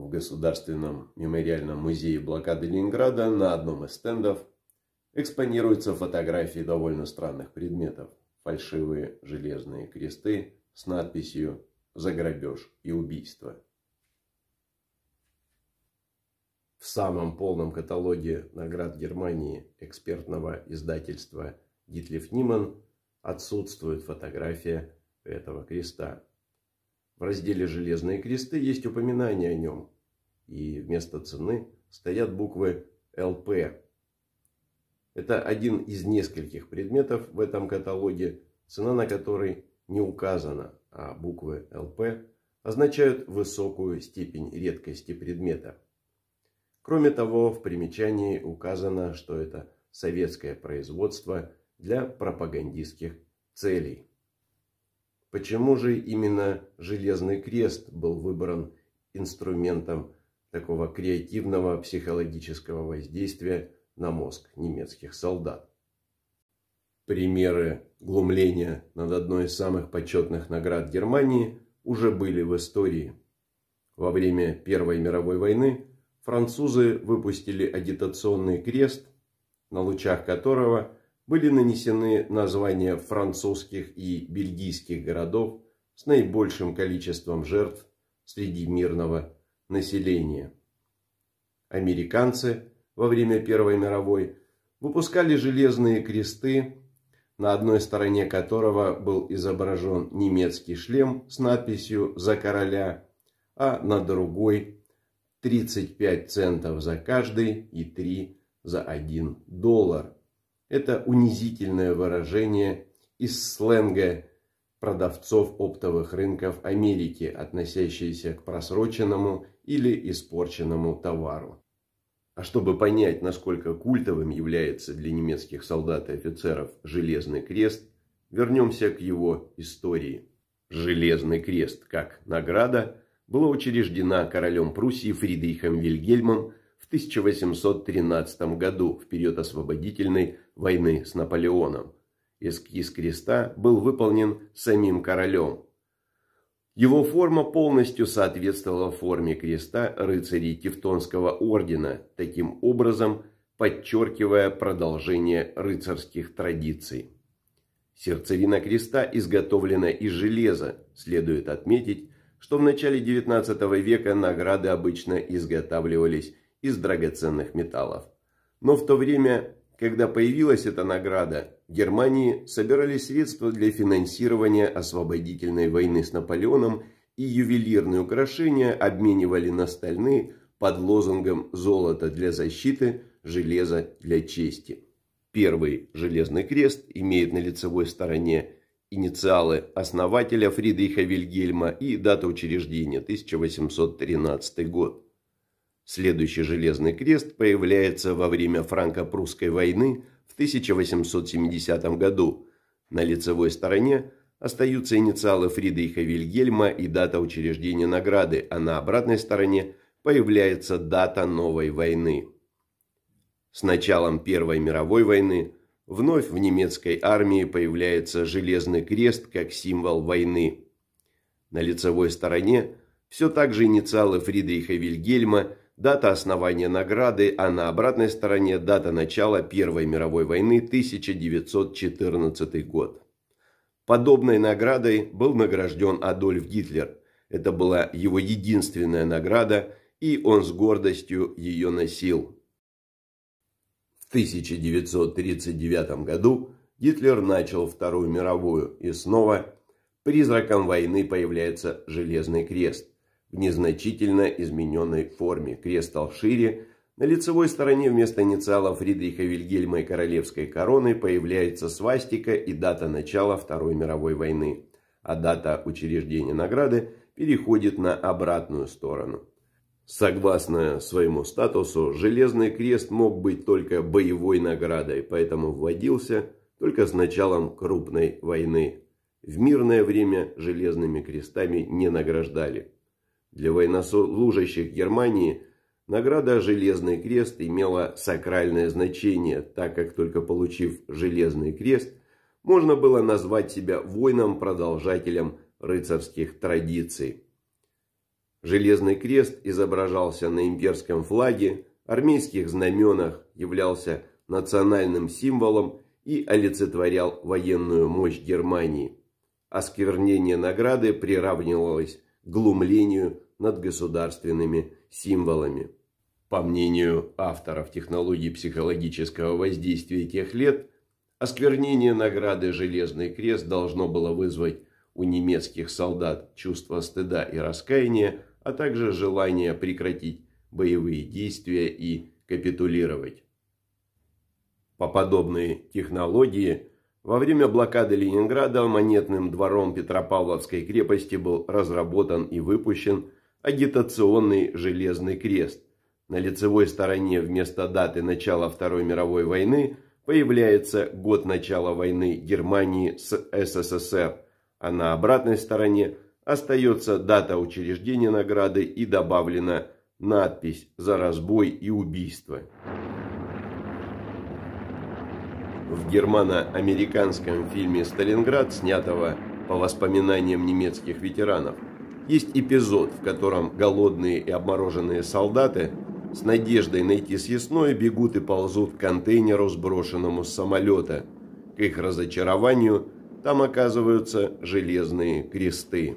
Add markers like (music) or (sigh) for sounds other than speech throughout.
в Государственном мемориальном музее блокады Ленинграда на одном из стендов экспонируются фотографии довольно странных предметов. Фальшивые железные кресты с надписью «За грабеж и убийство». В самом полном каталоге наград Германии экспертного издательства «Дитлев Ниман» отсутствует фотография этого креста. В разделе «Железные кресты» есть упоминание о нем. И вместо цены стоят буквы «ЛП». Это один из нескольких предметов в этом каталоге, цена на который не указана, а буквы «ЛП» означают высокую степень редкости предмета. Кроме того, в примечании указано, что это советское производство для пропагандистских целей. Почему же именно железный крест был выбран инструментом такого креативного психологического воздействия на мозг немецких солдат? Примеры глумления над одной из самых почетных наград Германии уже были в истории. Во время Первой мировой войны французы выпустили агитационный крест, на лучах которого – были нанесены названия французских и бельгийских городов с наибольшим количеством жертв среди мирного населения. Американцы во время Первой мировой выпускали железные кресты, на одной стороне которого был изображен немецкий шлем с надписью «За короля», а на другой 35 центов за каждый и 3 за 1 доллар – это унизительное выражение из сленга продавцов оптовых рынков Америки, относящееся к просроченному или испорченному товару. А чтобы понять, насколько культовым является для немецких солдат и офицеров Железный Крест, вернемся к его истории. Железный Крест, как награда, была учреждена королем Пруссии Фридрихом Вильгельмом в 1813 году в период освободительной войны с Наполеоном. Эскиз креста был выполнен самим королем. Его форма полностью соответствовала форме креста рыцарей Тевтонского ордена, таким образом подчеркивая продолжение рыцарских традиций. Сердцевина креста изготовлена из железа. Следует отметить, что в начале XIX века награды обычно изготавливались из драгоценных металлов. Но в то время, когда появилась эта награда, Германии собирались средства для финансирования освободительной войны с Наполеоном и ювелирные украшения обменивали на стальные под лозунгом «Золото для защиты, железо для чести». Первый железный крест имеет на лицевой стороне инициалы основателя Фридриха Вильгельма и дата учреждения 1813 год. Следующий железный крест появляется во время франко-прусской войны в 1870 году. На лицевой стороне остаются инициалы Фридриха Вильгельма и дата учреждения награды, а на обратной стороне появляется дата новой войны. С началом Первой мировой войны вновь в немецкой армии появляется железный крест как символ войны. На лицевой стороне все так же инициалы Фридриха Вильгельма дата основания награды, а на обратной стороне дата начала Первой мировой войны 1914 год. Подобной наградой был награжден Адольф Гитлер. Это была его единственная награда, и он с гордостью ее носил. В 1939 году Гитлер начал Вторую мировую, и снова призраком войны появляется Железный крест в незначительно измененной форме. Крест стал шире, на лицевой стороне вместо инициалов Фридриха Вильгельма и королевской короны появляется свастика и дата начала Второй мировой войны, а дата учреждения награды переходит на обратную сторону. Согласно своему статусу, Железный Крест мог быть только боевой наградой, поэтому вводился только с началом крупной войны. В мирное время Железными Крестами не награждали. Для военнослужащих Германии награда «Железный крест» имела сакральное значение, так как только получив «Железный крест», можно было назвать себя воином-продолжателем рыцарских традиций. Железный крест изображался на имперском флаге, армейских знаменах, являлся национальным символом и олицетворял военную мощь Германии. Осквернение награды приравнивалось глумлению над государственными символами. По мнению авторов технологии психологического воздействия тех лет, осквернение награды «Железный крест» должно было вызвать у немецких солдат чувство стыда и раскаяния, а также желание прекратить боевые действия и капитулировать. По подобной технологии во время блокады Ленинграда монетным двором Петропавловской крепости был разработан и выпущен агитационный «Железный крест». На лицевой стороне вместо даты начала Второй мировой войны появляется год начала войны Германии с СССР, а на обратной стороне остается дата учреждения награды и добавлена надпись «За разбой и убийство» в германо-американском фильме «Сталинград», снятого по воспоминаниям немецких ветеранов, есть эпизод, в котором голодные и обмороженные солдаты с надеждой найти съестное бегут и ползут к контейнеру, сброшенному с самолета. К их разочарованию там оказываются железные кресты.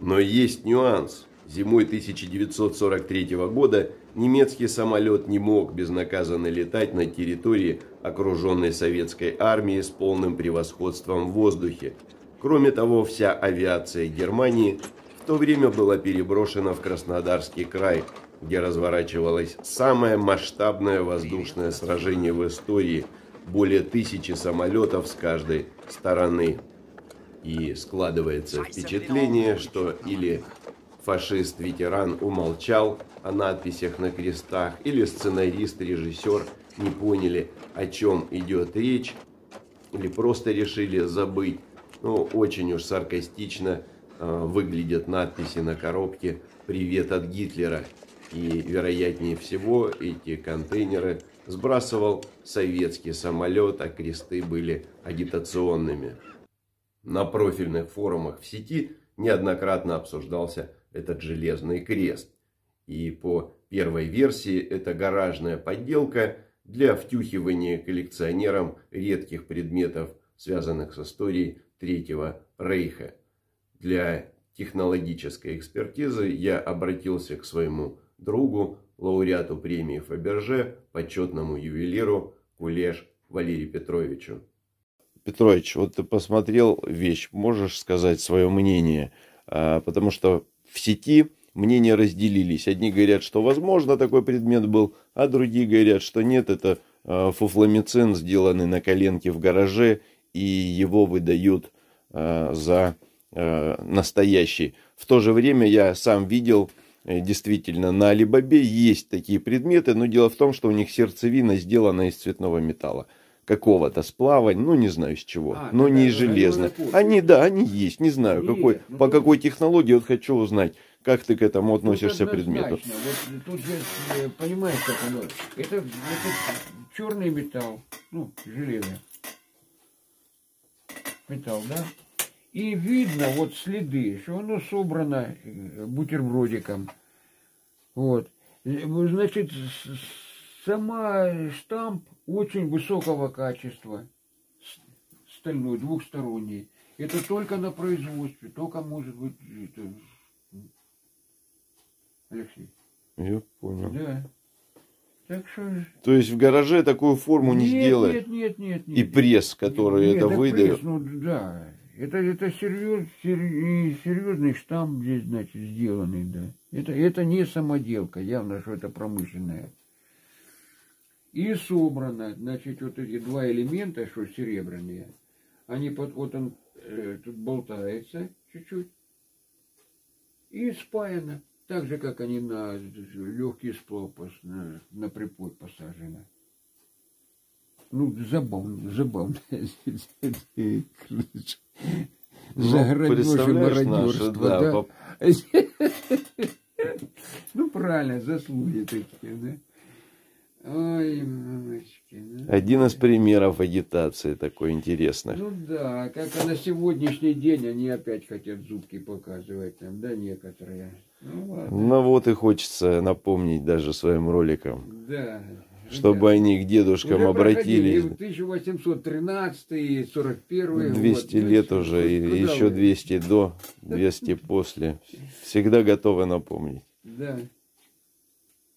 Но есть нюанс. Зимой 1943 года – немецкий самолет не мог безнаказанно летать на территории, окруженной советской армией с полным превосходством в воздухе. Кроме того, вся авиация Германии в то время была переброшена в Краснодарский край, где разворачивалось самое масштабное воздушное сражение в истории – более тысячи самолетов с каждой стороны. И складывается впечатление, что или фашист-ветеран умолчал – о надписях на крестах или сценарист, режиссер не поняли, о чем идет речь, или просто решили забыть. Ну, очень уж саркастично э, выглядят надписи на коробке «Привет от Гитлера». И, вероятнее всего, эти контейнеры сбрасывал советский самолет, а кресты были агитационными. На профильных форумах в сети неоднократно обсуждался этот железный крест. И по первой версии это гаражная подделка для втюхивания коллекционерам редких предметов, связанных с историей Третьего Рейха. Для технологической экспертизы я обратился к своему другу, лауреату премии Фаберже, почетному ювелиру Кулеш Валерию Петровичу. Петрович, вот ты посмотрел вещь, можешь сказать свое мнение? А, потому что в сети мнения разделились. Одни говорят, что возможно такой предмет был, а другие говорят, что нет, это э, фуфломицин, сделанный на коленке в гараже, и его выдают э, за э, настоящий. В то же время я сам видел, э, действительно, на Алибабе есть такие предметы, но дело в том, что у них сердцевина сделана из цветного металла какого-то сплава, ну не знаю из чего, а, но не из железных. Они, да, они есть, не знаю, Нет, какой, ну, по какой технологии, вот хочу узнать, как ты к этому относишься ну, предмету. Вот тут же, э, понимаешь, как оно, это, это черный металл, ну, железо, металл, да? И видно вот следы, что оно собрано э, бутербродиком, вот. Э, значит, сама штамп очень высокого качества, стальной, двухсторонний. Это только на производстве, только может быть... Это... Алексей. Я понял. Да. Так что... То есть в гараже такую форму нет, не сделать? Нет, нет, нет, нет. И пресс, который нет, это выдает? Пресс, ну да. Это, это серьезный серьезный штамп здесь, значит, сделанный, да. Это, это не самоделка, явно, что это промышленная. И собрано, значит, вот эти два элемента, что серебряные, они под, вот он э, тут болтается чуть-чуть, и спаяно, так же, как они на легкий сплав, на, на припой посажены. Ну, забавно, забавно. Ну, Заградешь и мародерство, да? Ну, правильно, заслуги такие, да? Ой, мамочки. Ну, Один из примеров агитации такой интересный. Ну да, как на сегодняшний день они опять хотят зубки показывать там да, некоторые. Ну, ладно. ну вот и хочется напомнить даже своим роликом, Да. Чтобы да. они к дедушкам уже обратились. 1813 41 200 год. лет уже, и Куда еще вы? до, 200 (laughs) после. Всегда готовы напомнить. Да.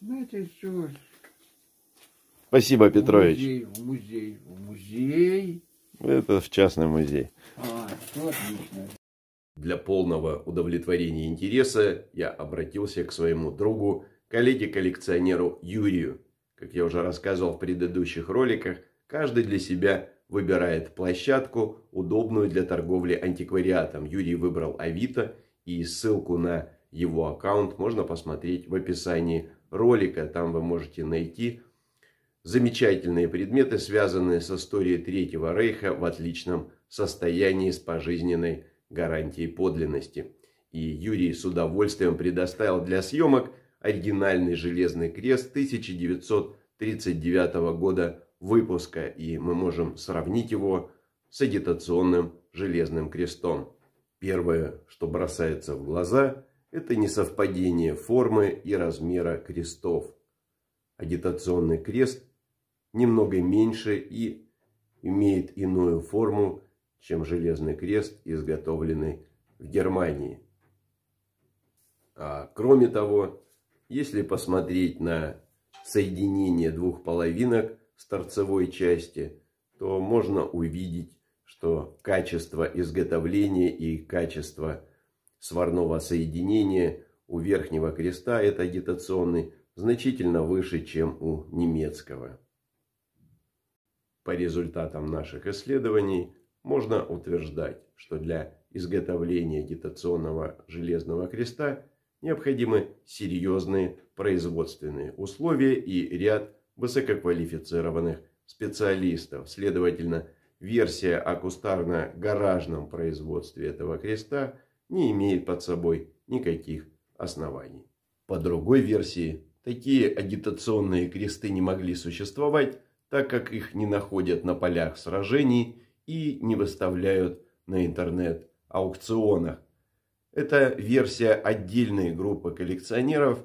Знаете, что... Спасибо, Петрович. В музей, в музей, в музей. Это в частный музей. А, Для полного удовлетворения интереса я обратился к своему другу, коллеге-коллекционеру Юрию. Как я уже рассказывал в предыдущих роликах, каждый для себя выбирает площадку, удобную для торговли антиквариатом. Юрий выбрал Авито и ссылку на его аккаунт можно посмотреть в описании ролика. Там вы можете найти Замечательные предметы, связанные с историей Третьего Рейха в отличном состоянии с пожизненной гарантией подлинности. И Юрий с удовольствием предоставил для съемок оригинальный железный крест 1939 года выпуска, и мы можем сравнить его с агитационным железным крестом. Первое, что бросается в глаза, это несовпадение формы и размера крестов. Агитационный крест немного меньше и имеет иную форму, чем железный крест, изготовленный в Германии. А кроме того, если посмотреть на соединение двух половинок с торцевой части, то можно увидеть, что качество изготовления и качество сварного соединения у верхнего креста, это агитационный, значительно выше, чем у немецкого. По результатам наших исследований можно утверждать, что для изготовления агитационного железного креста необходимы серьезные производственные условия и ряд высококвалифицированных специалистов. Следовательно, версия о кустарно-гаражном производстве этого креста не имеет под собой никаких оснований. По другой версии, такие агитационные кресты не могли существовать, так как их не находят на полях сражений и не выставляют на интернет-аукционах. Это версия отдельной группы коллекционеров,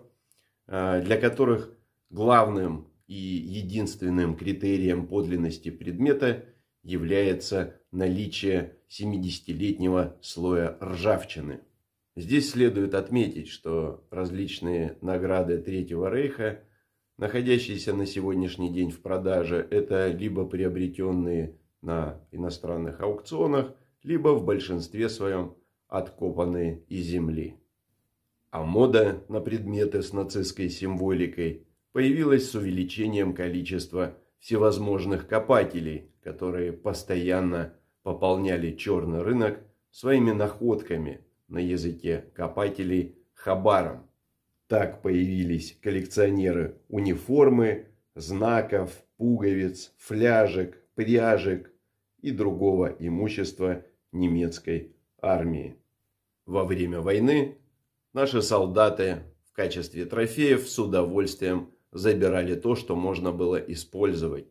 э, для которых главным и единственным критерием подлинности предмета является наличие 70-летнего слоя ржавчины. Здесь следует отметить, что различные награды Третьего Рейха – находящиеся на сегодняшний день в продаже, это либо приобретенные на иностранных аукционах, либо в большинстве своем откопанные из земли. А мода на предметы с нацистской символикой появилась с увеличением количества всевозможных копателей, которые постоянно пополняли черный рынок своими находками на языке копателей хабаром. Так появились коллекционеры униформы, знаков, пуговиц, фляжек, пряжек и другого имущества немецкой армии. Во время войны наши солдаты в качестве трофеев с удовольствием забирали то, что можно было использовать.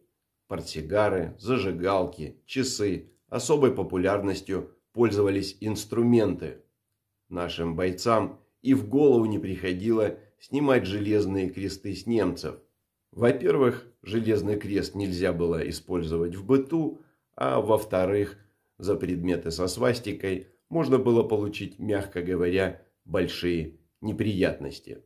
Портсигары, зажигалки, часы. Особой популярностью пользовались инструменты. Нашим бойцам и в голову не приходило снимать железные кресты с немцев. Во-первых, железный крест нельзя было использовать в быту, а во-вторых, за предметы со свастикой можно было получить, мягко говоря, большие неприятности.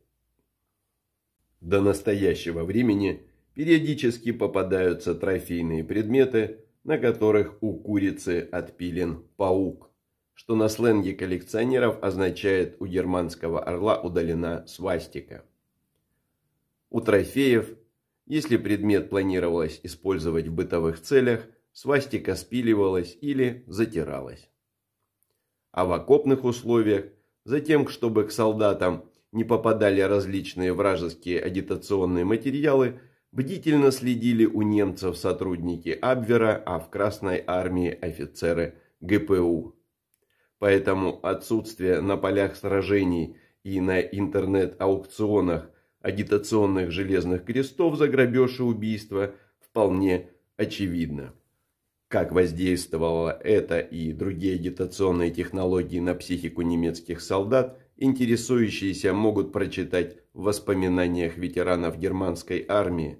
До настоящего времени периодически попадаются трофейные предметы, на которых у курицы отпилен паук что на сленге коллекционеров означает «у германского орла удалена свастика». У трофеев, если предмет планировалось использовать в бытовых целях, свастика спиливалась или затиралась. А в окопных условиях, затем, чтобы к солдатам не попадали различные вражеские агитационные материалы, бдительно следили у немцев сотрудники Абвера, а в Красной армии офицеры ГПУ. Поэтому отсутствие на полях сражений и на интернет-аукционах агитационных железных крестов за грабеж и убийство вполне очевидно. Как воздействовало это и другие агитационные технологии на психику немецких солдат, интересующиеся могут прочитать в воспоминаниях ветеранов германской армии,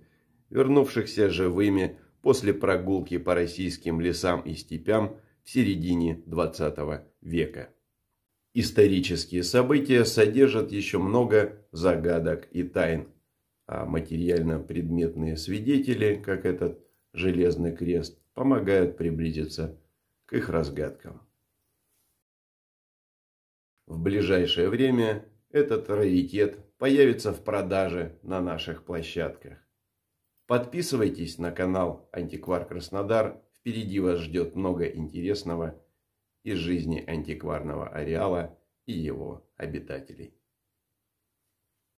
вернувшихся живыми после прогулки по российским лесам и степям в середине 20 века. Исторические события содержат еще много загадок и тайн, а материально-предметные свидетели, как этот железный крест, помогают приблизиться к их разгадкам. В ближайшее время этот раритет появится в продаже на наших площадках. Подписывайтесь на канал «Антиквар Краснодар». Впереди вас ждет много интересного из жизни антикварного ареала и его обитателей.